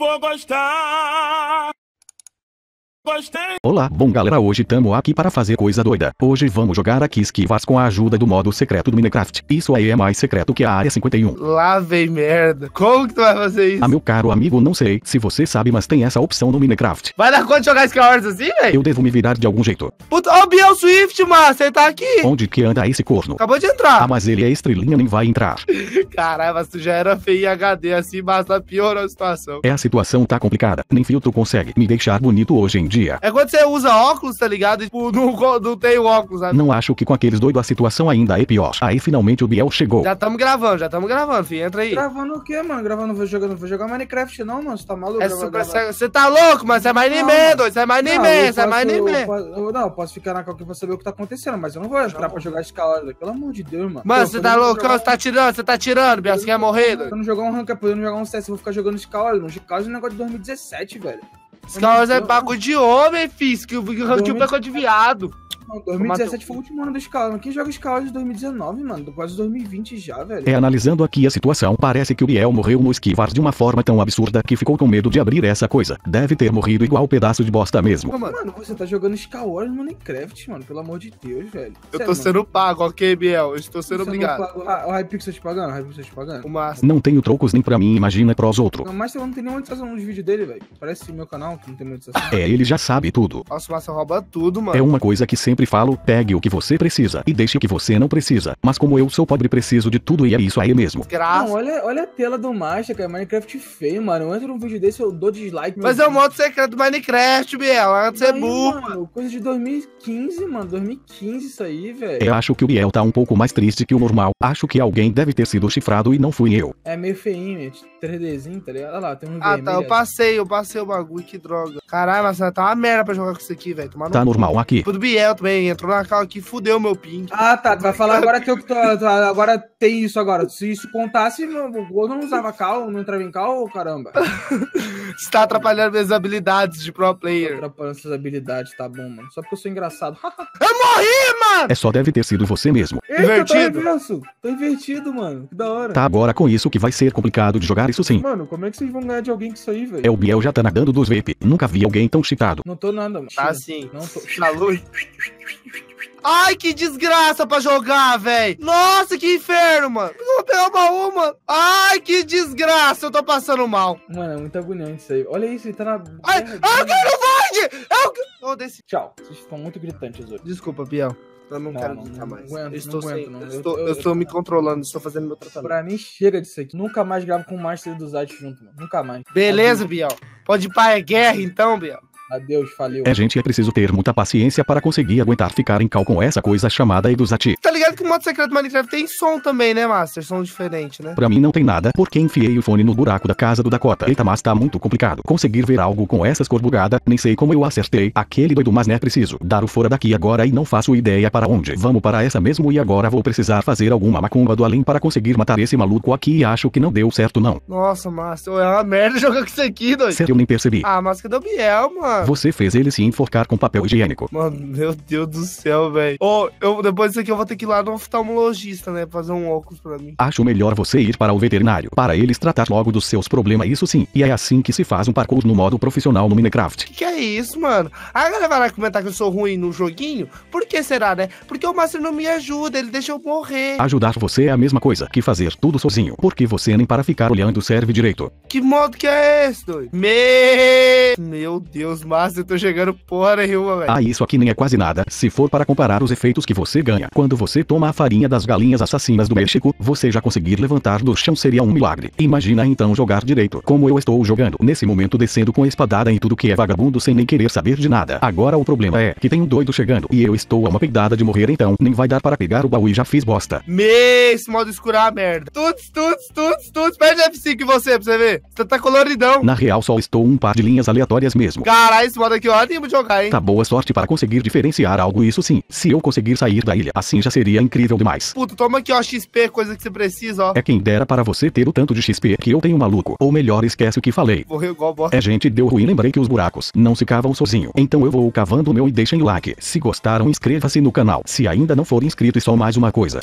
vou gostar. Gostei! Olá, bom galera hoje tamo aqui para fazer coisa doida. Hoje vamos jogar aqui esquivas com a ajuda do modo secreto do Minecraft. Isso aí é mais secreto que a área 51. Lá vem merda. Como que tu vai fazer isso? Ah, meu caro amigo, não sei se você sabe, mas tem essa opção no Minecraft. Vai dar conta de jogar esquivas assim, velho? Eu devo me virar de algum jeito. Puta, ó oh, Biel Swift, mano, você tá aqui. Onde que anda esse corno? Acabou de entrar. Ah, mas ele é estrelinha, nem vai entrar. Caralho, mas tu já era feio em HD assim, mas tá piorou a situação. É, a situação tá complicada. Nem filtro consegue me deixar bonito hoje, hein? dia. É quando você usa óculos, tá ligado? E, tipo, não, não tem o óculos, sabe? Né? Não acho que com aqueles doidos a situação ainda é pior. Aí finalmente o Biel chegou. Já tamo gravando, já tamo gravando, filho. Entra aí. Gravando o quê, mano? Gravando, vou jogar, não vou jogar Minecraft não, mano. Você tá maluco? Você é né? tá louco, mano? Você é mais nem medo, você é mais nem medo, você é mais nem medo. Não, eu posso ficar na que pra saber o que tá acontecendo, mas eu não vou entrar não. pra jogar escalada. Pelo amor de Deus, mano. Mano, você tá louco? Você tá tirando, você tá tirando, Biel. Você quer morrer, Se eu não jogar um rank up, eu não jogar um CS, eu vou ficar jogando mano. Não, escalada é um negócio de 2017, velho. Star Wars é bagulho de homem, filho. Que o Rankin é de viado. 2017 foi o último ano do Scaloni. Quem joga Scaloni é de 2019, mano? Quase 2020 já, velho. É, analisando aqui a situação, parece que o Biel morreu no esquivar de uma forma tão absurda que ficou com medo de abrir essa coisa. Deve ter morrido igual pedaço de bosta mesmo. Mano, mano você tá jogando Scaloni no Minecraft, mano. Pelo amor de Deus, velho. Eu Sério, tô mano. sendo pago, ok, Biel? Eu estou sendo você obrigado. Ah, o Hypixel tá te pagando? O Hypixel tá te pagando? O Master. Não tenho trocos nem pra mim, imagina pros outros. O mas não tem nenhuma monetização nos vídeos dele, velho. Parece meu canal que não tem monetização. É, ele já sabe tudo. Nossa, o Master rouba tudo, mano. É uma coisa que sempre sempre falo, pegue o que você precisa e deixe o que você não precisa. Mas como eu sou pobre, preciso de tudo e é isso aí mesmo. Não, olha, olha a tela do Master, cara. Minecraft feio, mano. Eu entro num vídeo desse, eu dou dislike. Mas é o modo secreto do Minecraft, Biel. Antes é, é burro. Mano, coisa de 2015, mano. 2015 isso aí, velho. Eu acho que o Biel tá um pouco mais triste que o normal. Acho que alguém deve ter sido chifrado e não fui eu. É meio feinho, 3Dzinho, tá ligado? Olha lá, tem um Ah, tá. Eu passei, eu passei o bagulho, que droga. Caralho, mas tá uma merda pra jogar com isso aqui, velho. Tá normal aqui. Pro tipo Biel também também, entrou na cal que fudeu meu ping. Ah, tá. Tu vai falar agora que eu tô, agora tem isso agora. Se isso contasse, o gol não usava cal, não entrava em cal, caramba. Você tá atrapalhando minhas habilidades de pro player. Atrapalhando essas habilidades, tá bom, mano. Só porque eu sou engraçado. eu morri, mano! É só deve ter sido você mesmo. Eita, invertido. Tô, tô invertido, mano. Que da hora. Tá agora com isso que vai ser complicado de jogar isso sim. Mano, como é que vocês vão ganhar de alguém com isso aí, velho? É o Biel já tá nadando dos vape. Nunca vi alguém tão cheatado. Não tô nada, mano. Tá sim. Não tô. Na tá luz. Ai, que desgraça pra jogar, velho. Nossa, que inferno, mano. Vou tem uma uma. Ai, que desgraça. Eu tô passando mal. Mano, é muito agoniante isso aí. Olha isso, ele tá na... Ai, é, eu quero Void! Eu... Oh, desse... Tchau. Vocês estão muito gritantes hoje. Desculpa, Biel. Eu não, não quero não, não mais. Aguento, estou não aguento, sem, não. Eu, estou, eu, eu, eu estou me controlando, estou fazendo meu tratamento. Pra mim, chega disso aqui. Nunca mais gravo com o Master dos Ads junto, mano. Nunca mais. Beleza, Biel. Pode ir pra guerra, então, Biel. Adeus, faliu. É, gente, é preciso ter muita paciência para conseguir aguentar ficar em cal com essa coisa chamada Eduzati. Tá ligado que o modo secreto Minecraft tem som também, né, Master? Som diferente, né? Pra mim não tem nada, porque enfiei o fone no buraco da casa do Dakota. Eita, mas tá muito complicado. Conseguir ver algo com essas cor bugada, nem sei como eu acertei. Aquele doido, mas né, preciso dar o fora daqui agora e não faço ideia para onde. Vamos para essa mesmo e agora vou precisar fazer alguma macumba do além para conseguir matar esse maluco aqui e acho que não deu certo não. Nossa, Master, é uma merda jogar com isso aqui, doido. Certo, eu nem percebi. Ah, mas que do Biel, mano. Você fez ele se enforcar com papel higiênico. Mano, meu Deus do céu, velho. oh, eu, depois disso aqui eu vou ter que ir lá no oftalmologista, né? Fazer um óculos pra mim. Acho melhor você ir para o veterinário. Para eles tratar logo dos seus problemas, isso sim. E é assim que se faz um parkour no modo profissional no Minecraft. Que que é isso, mano? A galera vai lá comentar que eu sou ruim no joguinho? Por que será, né? Porque o Master não me ajuda, ele deixa eu morrer. Ajudar você é a mesma coisa que fazer tudo sozinho. Porque você nem para ficar olhando serve direito. Que modo que é esse, doido? Me... Meu Deus, mano. Masters tô chegando porra nenhuma, velho. Ah, isso aqui nem é quase nada. Se for para comparar os efeitos que você ganha quando você toma a farinha das galinhas assassinas do México, você já conseguir levantar do chão seria um milagre. Imagina então jogar direito, como eu estou jogando nesse momento descendo com espadada em tudo que é vagabundo sem nem querer saber de nada. Agora o problema é que tem um doido chegando e eu estou a uma peidada de morrer então, nem vai dar para pegar o baú e já fiz bosta. Me, esse modo escurar a merda. Tuts, tuts, tuts, tuts, perde F5 em você pra você ver. Você tá coloridão. Na real só estou um par de linhas aleatórias mesmo. Caralho reais, bora aqui, ó, de jogar, hein? Tá boa sorte para conseguir diferenciar algo, isso sim. Se eu conseguir sair da ilha, assim já seria incrível demais. Puto, toma aqui, ó, XP, coisa que você precisa, ó. É quem dera para você ter o tanto de XP que eu tenho, maluco. Ou melhor, esquece o que falei. Morreu igual bosta. É, gente, deu ruim, lembrei que os buracos não se cavam sozinho. Então eu vou cavando o meu e deixem o like. Se gostaram, inscreva-se no canal. Se ainda não for inscrito, e só mais uma coisa.